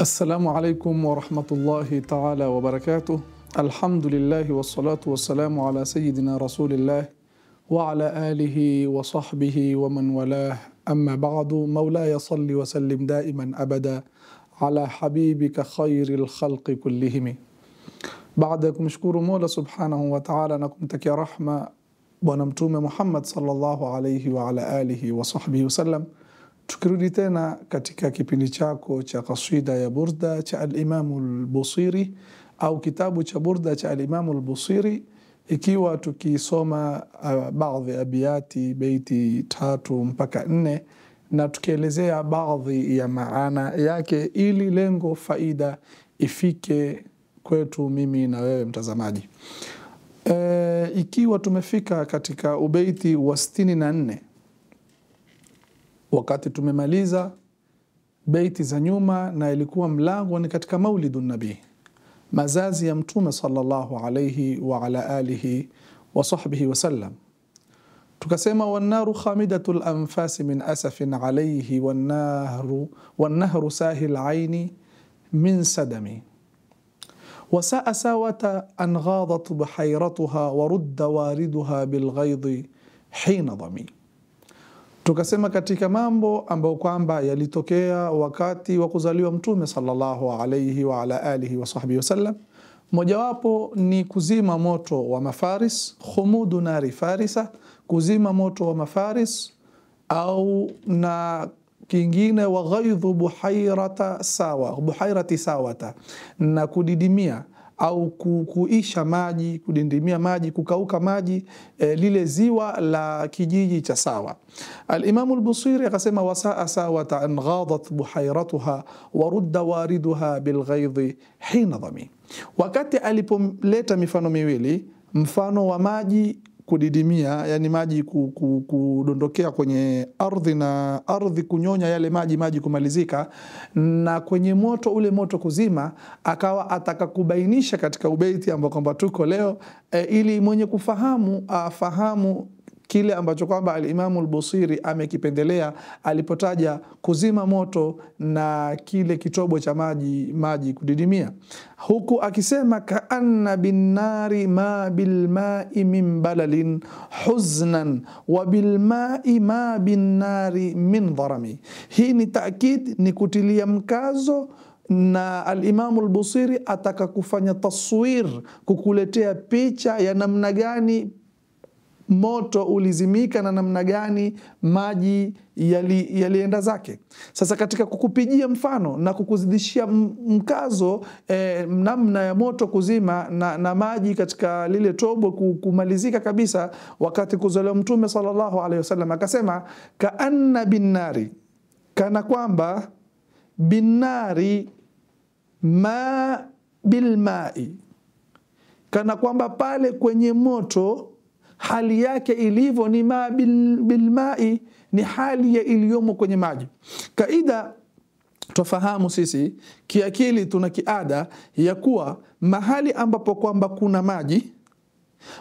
السلام عليكم ورحمة الله تعالى وبركاته الحمد لله والصلاة والسلام على سيدنا رسول الله وعلى آله وصحبه ومن ولاه أما بعد مولاي صل وسلم دائما أبدا على حبيبك خير الخلق كلهم بعدكم شكور مولى سبحانه وتعالى نكم تكي رحمة ونمتوم محمد صلى الله عليه وعلى آله وصحبه وسلم Tukirudi tena katika kipindi chako cha kaswida ya Burda cha Alimamu Lbusiri au kitabu cha Burda cha Alimamu Lbusiri, ikiwa tukisoma uh, baadhi ya abiati beiti tatu mpaka nne na tukielezea baadhi ya maana yake, ili lengo faida ifike kwetu mimi na wewe mtazamaji. E, ikiwa tumefika katika ubeiti wa sitini na nne wakati tumemaliza beiti za nyuma, na ilikuwa mlango ni katika maulidu nabii, mazazi ya Mtume sallallahu alayhi wa ala alihi wa sahbihi wasallam. Tukasema, wannaru khamidatu lanfasi min asafin alayhi wannahru, wannahru sahil aini min sadami wasaa sawata an ghadat buhairatuha warudda wariduha bilghaidhi hina dhami Tukasema katika mambo ambayo kwamba yalitokea wakati wa kuzaliwa Mtume sallallahu alaihi wa ala alihi wa sahbihi wasallam, mojawapo ni kuzima moto wa Mafaris, khumudu nari Farisa, kuzima moto wa Mafaris au na kingine wa ghaidhu buhairata sawa buhairati sawata, na kudidimia au kuisha maji, kudindimia maji, kukauka maji e, lile ziwa la kijiji cha Sawa. Alimamu albusiri akasema wasaa Sawata an ghadhat buhairatuha warudda wariduha bilghaidhi hina dhami, wakati alipoleta mifano miwili, mfano wa maji kudidimia, yani maji kudondokea kwenye ardhi na ardhi kunyonya yale maji, maji kumalizika, na kwenye moto ule moto kuzima, akawa ataka kubainisha katika ubeiti ambao kwamba tuko leo e, ili mwenye kufahamu afahamu kile ambacho kwamba alimamu Lbusiri amekipendelea alipotaja kuzima moto na kile kitobo cha maji maji kudidimia, huku akisema kaanna binnari ma bilmai min balalin huznan wa bilmai ma binnari min dharami. Hii ni taakid, ni kutilia mkazo na alimamu Lbusiri ataka kufanya taswir, kukuletea picha ya namna gani moto ulizimika na namna gani maji yali, yalienda zake. Sasa katika kukupigia mfano na kukuzidishia mkazo eh, namna ya moto kuzima na, na maji katika lile tobo kumalizika kabisa, wakati kuzolewa Mtume sallallahu alaihi wasallam akasema, kaanna binnari, kana kwamba binnari ma bilmai, kana kwamba pale kwenye moto hali yake ilivyo ni ma bil, bilmai ni hali ya iliyomo kwenye maji kaida twafahamu sisi kiakili tuna kiada ya kuwa mahali ambapo kwamba kuna maji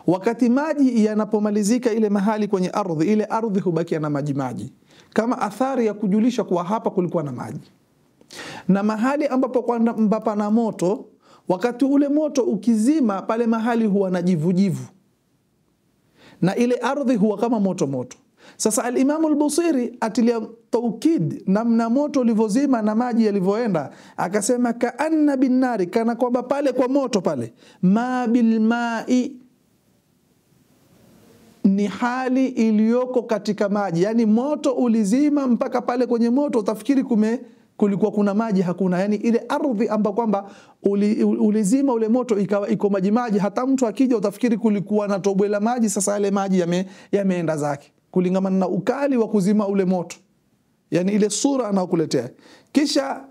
wakati maji yanapomalizika ile mahali kwenye ardhi ile ardhi hubakia na maji maji kama athari ya kujulisha kuwa hapa kulikuwa na maji na mahali ambapo kwamba pana moto wakati ule moto ukizima pale mahali huwa na jivujivu na ile ardhi huwa kama moto moto. Sasa alimamu lbusiri atilia taukid namna moto ulivyozima na maji yalivyoenda, akasema kaanna binnari, kana kwamba pale kwa moto pale, ma bilmai ni hali iliyoko katika maji, yani moto ulizima mpaka pale kwenye moto utafikiri kume kulikuwa kuna maji hakuna, yani ile ardhi amba kwamba uli, ulizima ule moto ikawa iko maji maji, hata mtu akija utafikiri kulikuwa na tobwe la maji. Sasa yale maji yame, yameenda zake kulingamana na ukali wa kuzima ule moto, yani ile sura anaokuletea kisha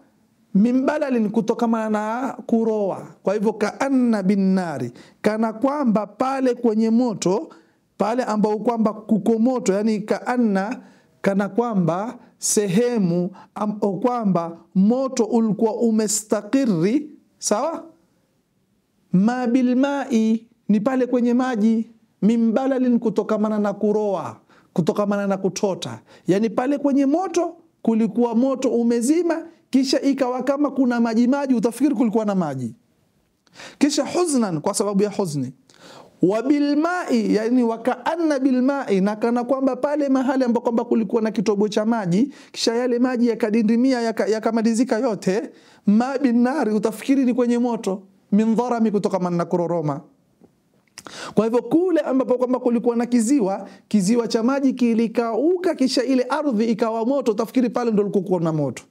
mimbalalin kutokamana na kuroa. Kwa hivyo kaanna binnari, kana kwamba pale kwenye moto pale ambao kwamba kuko moto, yani kaanna kana kwamba sehemu o kwamba moto ulikuwa umestakiri sawa ma bilmai ni pale kwenye maji mimbalalin kutokamana na kuroa kutokamana na kutota yani pale kwenye moto kulikuwa moto umezima kisha ikawa kama kuna maji maji utafikiri kulikuwa na maji kisha huznan kwa sababu ya huzni wa bilmai, yani wakaanna bilmai, na kana kwamba pale mahali ambapo kwamba kulikuwa na kitobo cha maji, kisha yale maji yakadindimia yakamalizika yaka yote, ma binari, utafikiri ni kwenye moto, min dharami, manna kuroroma kwa hivyo kule ambapo kwamba kulikuwa na kiziwa, kiziwa cha maji kilikauka, kisha ile ardhi ikawa moto, tafikiri pale ndo likokuwa na moto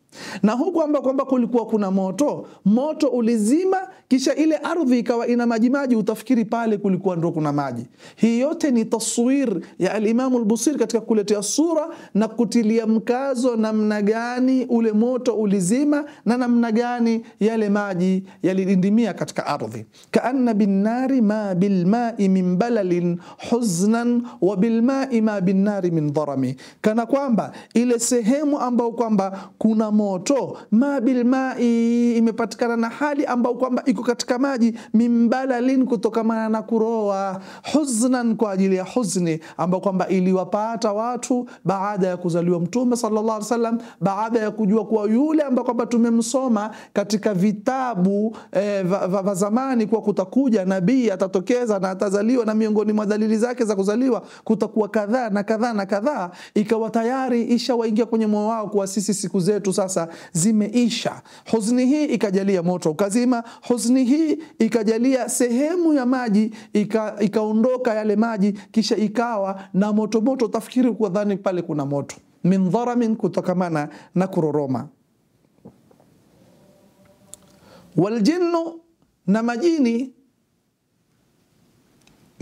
na huku amba kwamba kulikuwa kuna moto, moto ulizima, kisha ile ardhi ikawa ina maji, utafikiri pale kulikuwa ndo kuna maji. Hii yote ni taswir ya Alimamu Albusiri katika kuletea sura na kutilia mkazo namna gani ule moto ulizima na namna gani yale maji yalidindimia katika ardhi. Kaanna binnari ma bilmai min balalin huznan wa bilmai ma binnari min dharami, kana kwamba ile sehemu ambayo kwamba kuna moto moto. Ma bil mai, imepatikana na hali ambayo kwamba iko katika maji, mimbalalin, kutokamana na kuroa, huznan, kwa ajili ya huzni ambayo kwamba iliwapata watu baada ya kuzaliwa Mtume sallallahu alaihi wasallam, baada ya kujua kuwa yule ambayo kwamba tumemsoma katika vitabu eh, va, va, va zamani kuwa kutakuja nabii atatokeza na atazaliwa na miongoni mwa dalili zake za kuzaliwa kutakuwa kadhaa na kadhaa na kadhaa, ikawa tayari ishawaingia kwenye moyo wao kuwa sisi siku zetu sasa sasa zimeisha. Huzuni hii ikajalia moto ukazima, huzuni hii ikajalia sehemu ya maji ika, ikaondoka yale maji, kisha ikawa na moto moto, utafikiri kuwa dhani pale kuna moto. Min dharamin, kutokamana na kuroroma. Waljinnu, na majini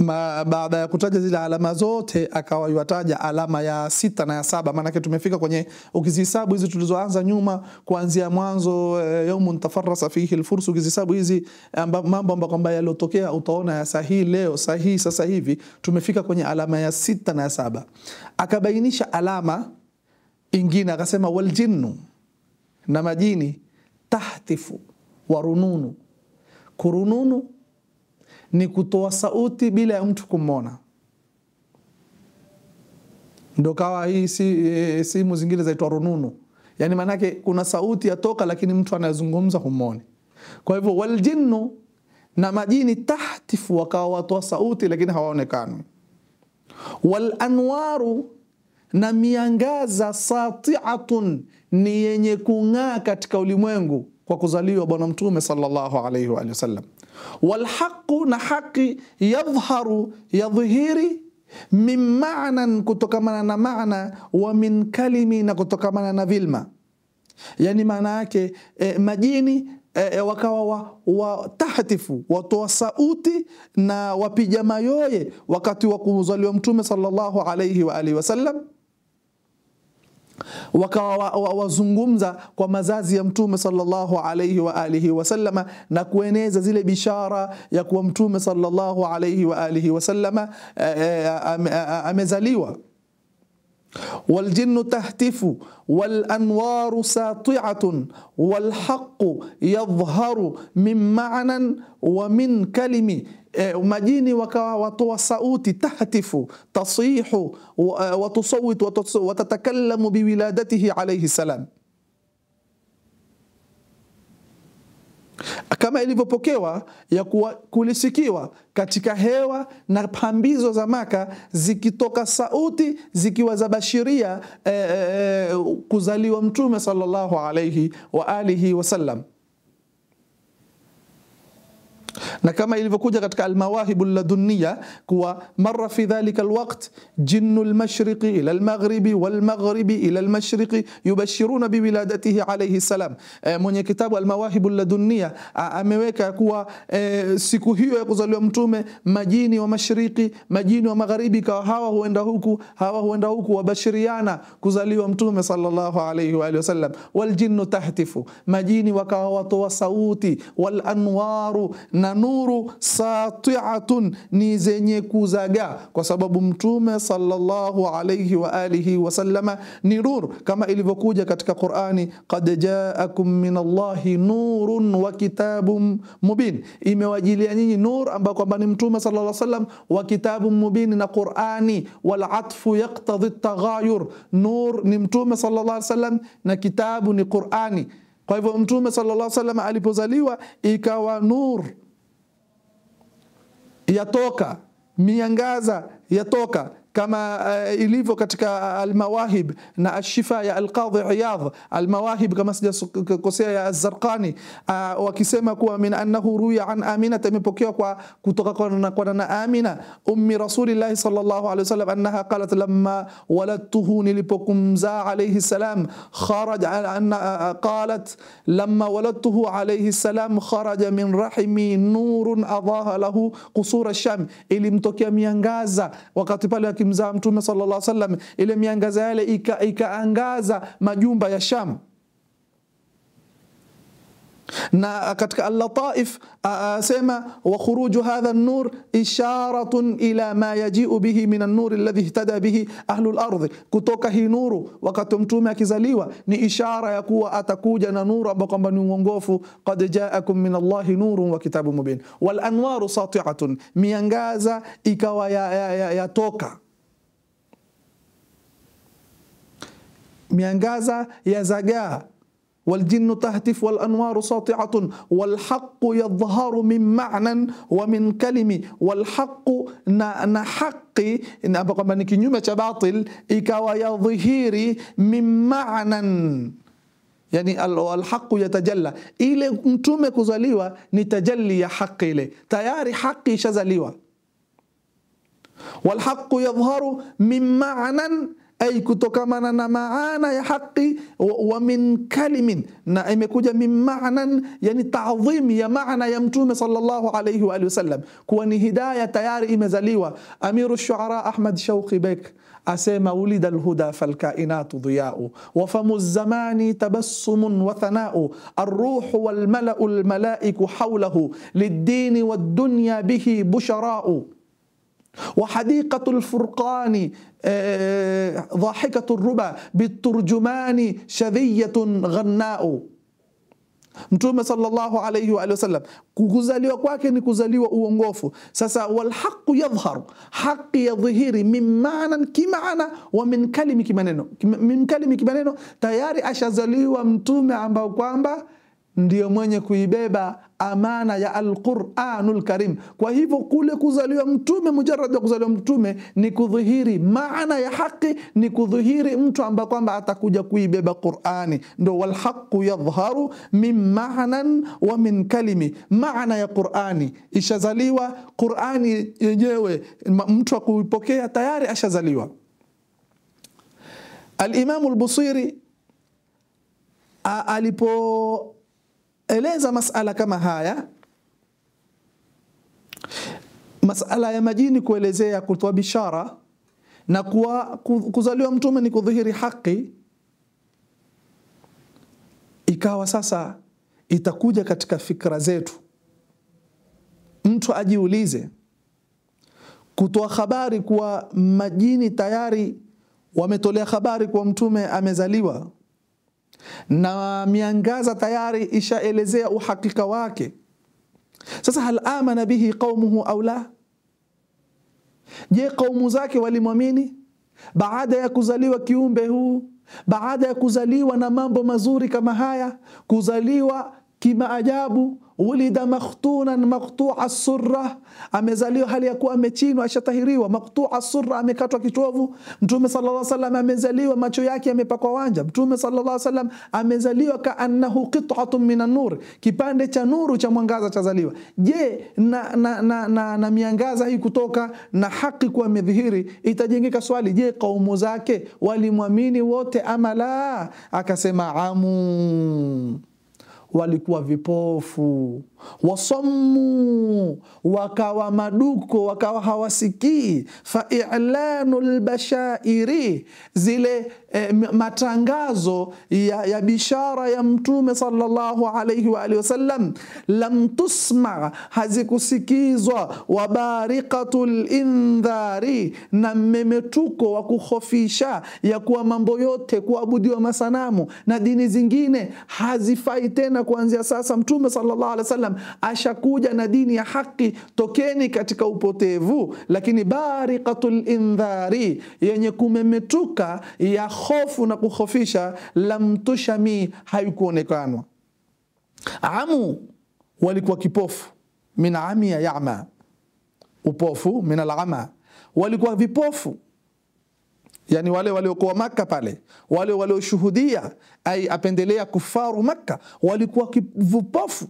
ma, baada ya kutaja zile alama zote akawa yuwataja alama ya sita na ya saba. Maanake tumefika kwenye, ukizihesabu hizi tulizoanza nyuma kuanzia mwanzo e, eh, yaumun tafarasa fihi lfursu, ukizihesabu hizi amba, mambo ambayo kwamba yaliyotokea utaona ya sahihi leo sahihi sasa hivi tumefika kwenye alama ya sita na ya saba. Akabainisha alama ingine akasema, waljinnu, na majini tahtifu warununu kurununu ni kutoa sauti bila ya mtu kumwona. Ndo kawa hii si, e, zingine zaitwa rununu, yani maanake kuna sauti yatoka, lakini mtu anayezungumza humwoni. Kwa hivyo waljinnu na majini tahtifu, wakawa watoa sauti lakini hawaonekani. Walanwaru, na miangaza satiatun, ni yenye kung'aa katika ulimwengu kwa kuzaliwa Bwana Mtume sallallahu alaihi wa sallam. Walhaqu, na haki yadhharu, yadhihiri min ma'nan, kutokamana na maana, wa min kalimi, na kutokamana na vilma, yani maana yake e, majini e, e, wakawa wa, wa tahtifu watoa sauti na wapiga mayoye wakati wa kuzaliwa Mtume sallallahu alaihi wa alihi wasallam wakawazungumza kwa mazazi ya mtume sallallahu alayhi wa alihi wasallama na kueneza zile bishara ya kuwa mtume sallallahu alayhi wa alihi wasallama amezaliwa والجن تهتف والانوار ساطعه والحق يظهر من معنى ومن كلمة e, eh, majini wakawa watoa sauti tahtifu tasihu eh, watusawit watatakallamu biwiladatihi alaihi salam kama ilivyopokewa ya kuwa kulisikiwa katika hewa na pambizo za Maka zikitoka sauti zikiwa za bashiria e, e, kuzaliwa Mtume sallallahu alaihi wa alihi wasallam. na kama ilivyokuja katika almawahibu ladunia kuwa marra fi dhalika alwaqt jinnu almashriqi ila almaghribi walmaghribi ila almashriqi yubashiruna biwiladatihi alayhi salam. E, mwenye kitabu almawahibu ladunia ameweka kuwa e, siku hiyo ya kuzaliwa mtume majini wa mashariki, majini wa magharibi, kawa hawa huenda huku, hawa huenda huku, wabashiriana kuzaliwa mtume sallallahu alayhi wa alihi wasallam. Waljinnu tahtifu, majini wakawa watoa sauti, wal anwaru na nuru satiatun, ni zenye kuzaga kwa sababu Mtume sallallahu alayhi wa alihi wasallama ni nur, kama ilivyokuja katika Qur'ani, qad jaakum min Allahi nurun wa kitabun mubin, imewajilia nyinyi nur ambayo kwamba ni Mtume sallallahu alayhi wasallam wa kitabun mubin na Qur'ani. Wal atfu yaqtadhi taghayur, nur ni Mtume sallallahu alayhi wasallam na kitabu ni Qur'ani. Kwa hivyo Mtume sallallahu alayhi wasallam alipozaliwa ikawa nur yatoka miangaza yatoka كما ilivyo katika Almawahib na Ashifa ya Alqadhi Iyadh. Almawahib kama sijakosea ya Azzarqani, wakisema kuwa min annahu ruya an Aminata, imepokewa kwa kutoka kwa na Amina ummi Rasulillahi sallallahu alaihi wasallam annaha qalat lamma waladtuhu, nilipokumzaa alaihi salam kharaj anna qalat lamma waladtuhu alaihi salam kharaja min rahimi nurun adaha lahu qusura sham, ilimtokea miangaza wakati pale akimzaa mtume sallallahu alaihi wasallam ile miangaza yale ikaangaza ika majumba ya Sham na katika Al-Lataif asema wa khuruju hadha an-nur isharatun ila ma yaji'u bihi min an-nur alladhi ihtada bihi ahlul ardh, kutoka hii nuru wakati mtume akizaliwa ni ishara ya kuwa atakuja na nuru ambayo kwamba ni uongofu. Qad ja'akum min Allahi nurun wa kitabun mubin wal anwaru sati'atun, miangaza ikawa yatoka ya, ya, ya miangaza yazagaa والجن تهتف والأنوار ساطعة والحق يظهر من معنى ومن كلمة والحق نحقي أبقى من كنيومة باطل إكاوى يظهيري من معنى yani alhaqu yatajalla, ile mtume kuzaliwa ni tajalli ya haki ile, tayari haki ishazaliwa. Walhaqu yadhharu min ma'nan أي كتوكمانا نمعانا يا حقي ومن كلم نعم كوجا من معنى يعني تعظيم يا معنى يمتوم صلى الله عليه وآله وسلم كواني هداية تياري مزاليوة أمير الشعراء أحمد شوقي بك أسيما ولد الهدى فالكائنات ضياء وفم الزمان تبسم وثناء الروح والملأ الملائك حوله للدين والدنيا به بشراء وحديقة الفرقان ضاحكة الربا بالترجمان شذية غناء Mtume sallallahu alayhi wa sallam kuzaliwa kwake ni kuzaliwa uongofu. Sasa walhaqu yadhhar, haki yadhihiri, mimmanan kimaana wa min kalimi kimaneno, min kalimi kimaneno. Tayari ashazaliwa mtume ambao kwamba ndio mwenye kuibeba amana ya alquranu lkarim Kwa hivyo kule kuzaliwa mtume, mujarad ya kuzaliwa mtume ni kudhihiri maana ya haqi ni kudhihiri mtu ambaye kwamba atakuja kuibeba Qurani. Ndo walhaqu yadhharu min manan wa min kalimi, maana ya Qurani ishazaliwa. Qurani yenyewe mtu akuipokea tayari ashazaliwa. Alimamu Lbusiri alipo eleza masala kama haya masala ya majini kuelezea kutoa bishara na kuwa kuzaliwa mtume ni kudhihiri haki ikawa sasa itakuja katika fikra zetu mtu ajiulize kutoa habari kuwa majini tayari wametolea habari kuwa mtume amezaliwa na miangaza tayari ishaelezea uhakika wake. Sasa hal amana bihi qaumuhu au la? Je, qaumu zake walimwamini baada ya kuzaliwa kiumbe huu, baada ya kuzaliwa na mambo mazuri kama haya, kuzaliwa kimaajabu, ulida makhtunan maqtua surra, amezaliwa hali ya kuwa amechinwa, ashatahiriwa. Maqtua surra, amekatwa kitovu. Mtume sallallahu alaihi wasallam amezaliwa, macho yake yamepakwa wanja. Mtume sallallahu alaihi wasallam amezaliwa kaannahu qit'atun minan nur, kipande cha nuru cha mwangaza chazaliwa. Je, na, na, na, na, na miangaza hii kutoka na haki kuwa amedhihiri itajengeka swali, je, kaumu zake walimwamini wote ama la? Akasema amu walikuwa vipofu, wasamu wakawa maduko, wakawa hawasikii. Fa ilanu lbashairi, zile e, matangazo ya, ya bishara ya mtume sallallahu alaihi wa alihi wasallam lam tusma hazikusikizwa wabarikatul indhari na mmemetuko wa kuhofisha ya kuwa mambo yote kuabudiwa masanamu na dini zingine hazifai tena kuanzia sasa mtume sallallahu alaihi wasallam ashakuja na dini ya haki tokeni katika upotevu lakini barikatul indhari yenye kumemetuka ya hofu na kuhofisha lam tushami haikuonekanwa amu walikuwa kipofu min amia yama upofu min alama walikuwa vipofu yani wale waliokuwa Makka pale, wale walioshuhudia ai apendelea kufaru Makka walikuwa vipofu,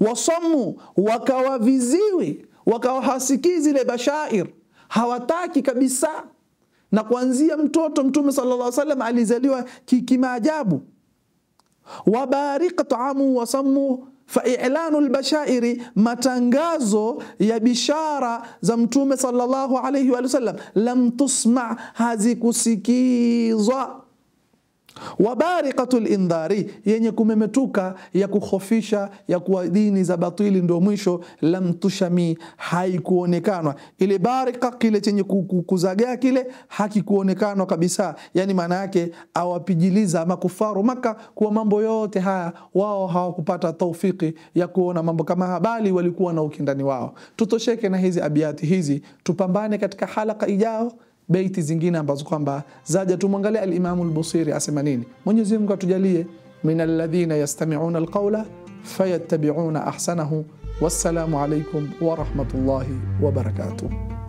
wasomu wakawa viziwi, wakawa hasikii zile bashair, hawataki kabisa na kuanzia mtoto mtume sallallahu alaihi wasallam alizaliwa kimaajabu wabarik taamu wasammu ilanu lbashairi, matangazo ya bishara za mtume sallallahu alaihi wa sallam, lam tusma, hazikusikizwa wabarikatu lindhari, yenye kumemetuka ya kukhofisha ya kuwa dini za batili ndio mwisho. Lam tushami, haikuonekanwa ile barika, kile chenye kuzagaa kile hakikuonekanwa kabisa. Yani maana yake awapijiliza makufaru Maka kuwa mambo yote haya wao hawakupata taufiki ya kuona mambo kama habali, walikuwa na ukindani wao. Tutosheke na hizi abiati hizi, tupambane katika halaka ijao. beiti zingine ambazo kwamba zaja tumwangalia al-Imam al-Busiri asema nini. Mwenyezi Mungu atujalie min alladhina yastami'una al-qawla fayattabi'una ahsanahu. Wassalamu alaykum wa rahmatullahi wa barakatuh.